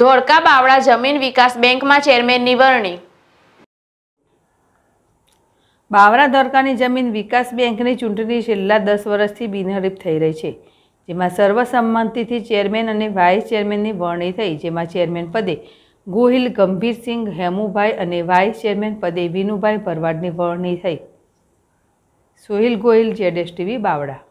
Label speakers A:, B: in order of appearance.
A: ધોળકા બાવળા જમીન વિકાસ બેંકમાં ચેરમેનની વરણી
B: બાવરા ધોળકાની જમીન વિકાસ બેંકની ચૂંટણી છેલ્લા દસ વર્ષથી બિનહરીફ થઈ રહી છે જેમાં સર્વસંમતિથી ચેરમેન અને વાઇસ ચેરમેનની વરણી થઈ જેમાં ચેરમેન પદે ગોહિલ ગંભીરસિંહ હેમુભાઈ અને વાઇસ ચેરમેન પદે વિનુભાઈ ભરવાડની વરણી થઈ સોહિલ ગોહિલ જેડેશ ટીવી બાવડા